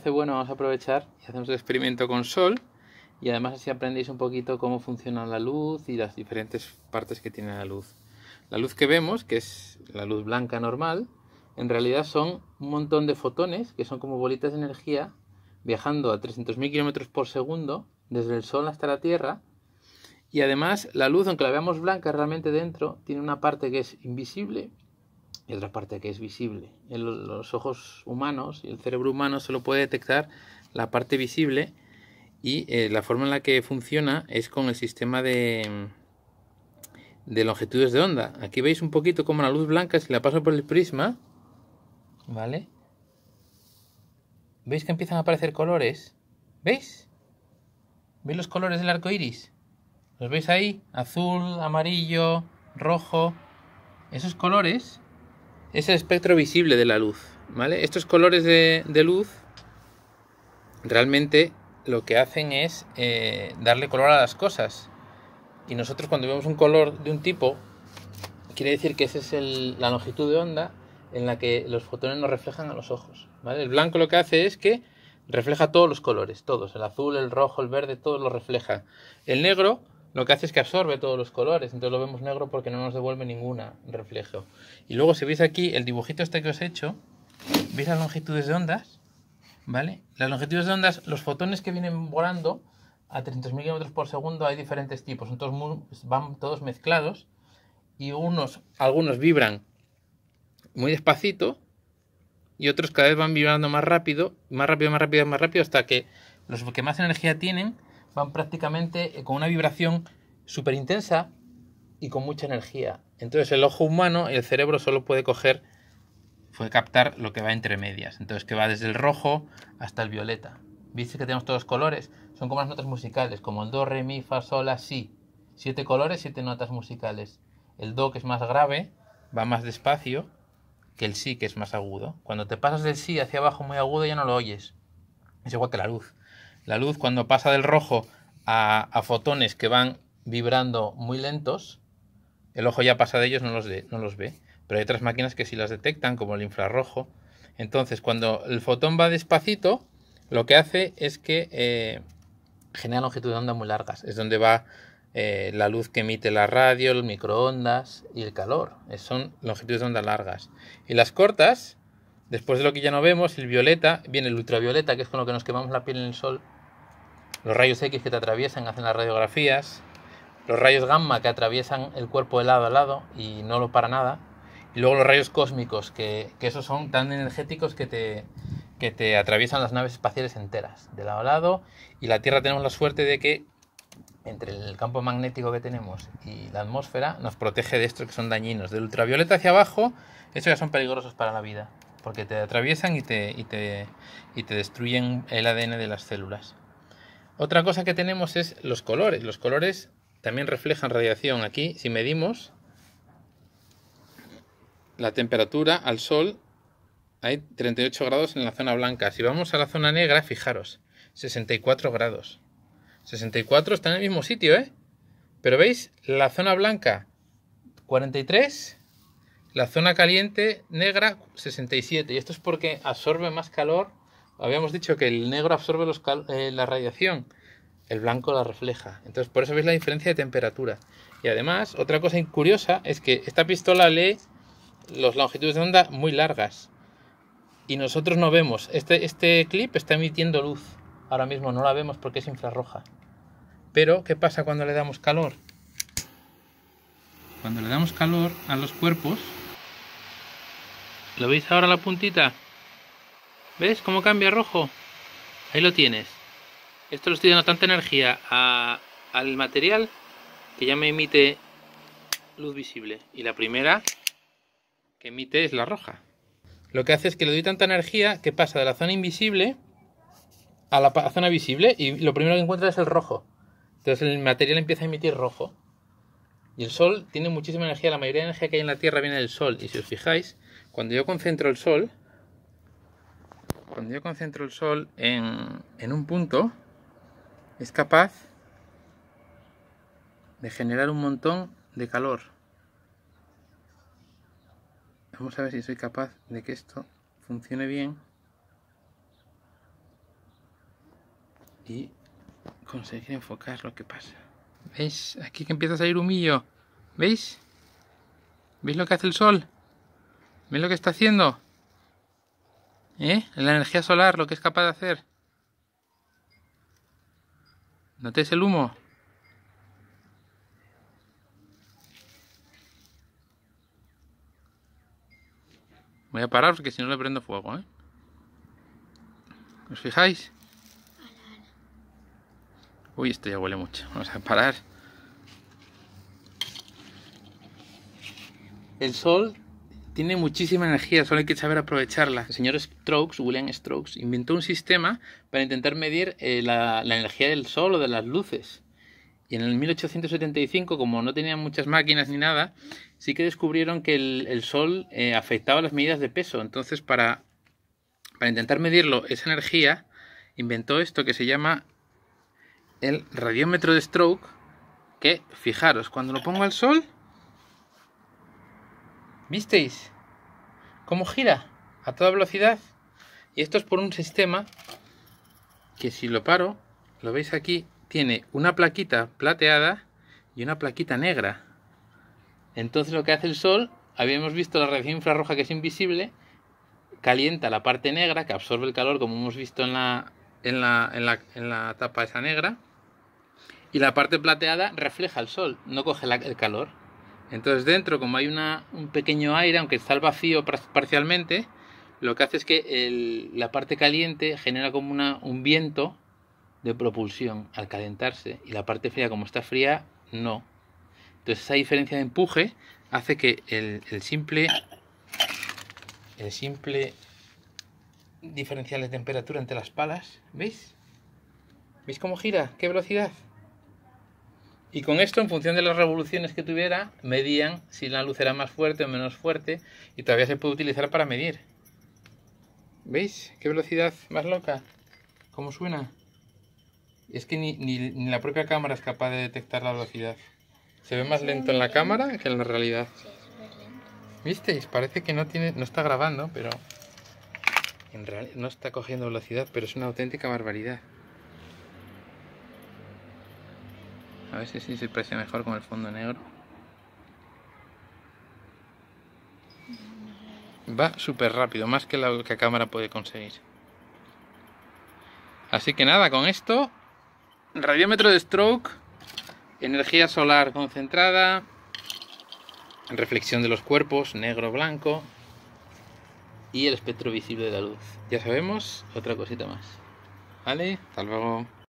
Hace bueno, vamos a aprovechar y hacemos el experimento con sol. Y además así aprendéis un poquito cómo funciona la luz y las diferentes partes que tiene la luz. La luz que vemos, que es la luz blanca normal, en realidad son un montón de fotones, que son como bolitas de energía, viajando a 300.000 km por segundo, desde el Sol hasta la Tierra. Y además la luz, aunque la veamos blanca realmente dentro, tiene una parte que es invisible y otra parte que es visible. En los ojos humanos y el cerebro humano se lo puede detectar la parte visible y eh, la forma en la que funciona es con el sistema de, de longitudes de onda. Aquí veis un poquito como la luz blanca, si la paso por el prisma, ¿vale? ¿Veis que empiezan a aparecer colores? ¿Veis? ¿Veis los colores del arco iris? ¿Los veis ahí? Azul, amarillo, rojo. Esos colores es el espectro visible de la luz. ¿vale? Estos colores de, luz realmente lo que hacen es eh, darle color a las cosas. Y nosotros cuando vemos un color de un tipo, quiere decir que esa es la longitud de onda en la que los fotones nos reflejan a los ojos. El blanco lo que hace es que refleja todos los colores, todos, el azul, el rojo, el verde, todo lo refleja. El negro lo que hace es que absorbe todos los colores, entonces lo vemos negro porque no nos devuelve ninguna reflejo. Y luego si veis aquí el dibujito este que os he hecho, veis las longitudes de ondas, ¿vale? Las longitudes de ondas, los fotones que vienen volando a 300.000 km por segundo hay diferentes tipos, entonces van todos mezclados y unos, algunos vibran muy despacito y otros cada vez van vibrando más rápido, más rápido, más rápido, más rápido, hasta que los que más energía tienen van prácticamente eh, con una vibración súper intensa y con mucha energía. Entonces el ojo humano, el cerebro solo puede coger, puede captar lo que va entre medias. Entonces que va desde el rojo hasta el violeta. ¿Viste que tenemos todos los colores? Son como las notas musicales, como el do, re, mi, fa, sol, la, si. Siete colores, siete notas musicales. El do, que es más grave, va más despacio que el si, que es más agudo. Cuando te pasas del si hacia abajo muy agudo ya no lo oyes. Es igual que la luz. La luz cuando pasa del rojo a, fotones que van vibrando muy lentos, el ojo ya pasa de ellos, no los, ve. Pero hay otras máquinas que sí las detectan, como el infrarrojo. Entonces, cuando el fotón va despacito, lo que hace es que eh, genera longitudes de onda muy largas. Es donde va eh, la luz que emite la radio, el microondas y el calor. son longitudes de onda largas. Y las cortas Después de lo que ya no vemos, el violeta, viene el ultravioleta, que es con lo que nos quemamos la piel en el sol. Los rayos X que te atraviesan hacen las radiografías. Los rayos gamma que atraviesan el cuerpo de lado a lado y no lo para nada. Y luego los rayos cósmicos, que, esos son tan energéticos que te, que te atraviesan las naves espaciales enteras, de lado a lado. Y la Tierra tenemos la suerte de que entre el campo magnético que tenemos y la atmósfera nos protege de estos que son dañinos. Del ultravioleta hacia abajo, estos ya son peligrosos para la vida porque te atraviesan y te, destruyen el ADN de las células. Otra cosa que tenemos es los colores. Los colores también reflejan radiación. Aquí, si medimos la temperatura al sol, hay 38 grados en la zona blanca. Si vamos a la zona negra, fijaros, 64 grados. 64 está en el mismo sitio, ¿eh? Pero veis, la zona blanca, 43 la zona caliente negra 67. Y esto es porque absorbe más calor. Habíamos dicho que el negro absorbe los eh, la radiación, el blanco la refleja. Entonces por eso veis la diferencia de temperatura. Y además, otra cosa curiosa es que esta pistola lee las longitudes de onda muy largas. Y nosotros no vemos. Este, este clip está emitiendo luz. Ahora mismo no la vemos porque es infrarroja. Pero, ¿qué pasa cuando le damos calor? Cuando le damos calor a los cuerpos, ¿Lo veis ahora la puntita? ¿Ves cómo cambia rojo? Ahí lo tienes. Esto lo estoy dando tanta energía al material que ya me emite luz visible. Y la primera que emite es la roja. Lo que hace es que le doy tanta energía que pasa de la zona invisible a la zona visible y lo primero que encuentra es el rojo. Entonces el material empieza a emitir rojo. Y el sol tiene muchísima energía. La mayoría de energía que hay en la Tierra viene del sol. Y si os fijáis, cuando yo concentro el sol, cuando yo concentro el sol en, en un punto, es capaz de generar un montón de calor. Vamos a ver si soy capaz de que esto funcione bien y conseguir enfocar lo que pasa. ¿Veis? Aquí que empieza a salir humillo. ¿Veis? ¿Veis lo que hace el sol? ¿Ven lo que está haciendo? ¿Eh? La energía solar, lo que es capaz de hacer. ¿Notéis el humo? Voy a parar porque si no le prendo fuego, ¿eh? ¿Os fijáis? Uy, esto ya huele mucho. Vamos a parar. El sol tiene muchísima energía, solo hay que saber aprovecharla. El señor Strokes, William Strokes, inventó un sistema para intentar medir eh, la, energía del sol o de las luces. Y en el 1875, como no tenían muchas máquinas ni nada, sí que descubrieron que el, Sol eh, afectaba las medidas de peso. Entonces, para, intentar medirlo, esa energía, inventó esto que se llama el radiómetro de Stroke, que, fijaros, cuando lo pongo al Sol, ¿Visteis? ¿Cómo gira? A toda velocidad. Y esto es por un sistema que si lo paro, lo veis aquí, tiene una plaquita plateada y una plaquita negra. Entonces lo que hace el sol, habíamos visto la radiación infrarroja que es invisible, calienta la parte negra que absorbe el calor como hemos visto en la, en la, en la tapa esa negra y la parte plateada refleja el sol, no coge el calor. Entonces dentro, como hay una, un pequeño aire, aunque está al vacío parcialmente, lo que hace es que la parte caliente genera como una, un viento de propulsión al calentarse y la parte fría, como está fría, no. Entonces esa diferencia de empuje hace que el, simple el simple diferencial de temperatura entre las palas, ¿veis? ¿Veis cómo gira? ¿Qué velocidad? Y con esto, en función de las revoluciones que tuviera, medían si la luz era más fuerte o menos fuerte y todavía se puede utilizar para medir. ¿Veis? ¿Qué velocidad más loca? ¿Cómo suena? Es que ni, ni, ni la propia cámara es capaz de detectar la velocidad. Se ve más lento en la cámara que en la realidad. ¿Visteis? Parece que no, tiene, no está grabando, pero en realidad no está cogiendo velocidad, pero es una auténtica barbaridad. A ver si se aprecia mejor con el fondo negro. Va súper rápido, más que la que cámara puede conseguir. Así que nada, con esto, radiómetro de stroke, energía solar concentrada, reflexión de los cuerpos, negro-blanco y el espectro visible de la luz. Ya sabemos, otra cosita más. ¿Vale? Hasta luego.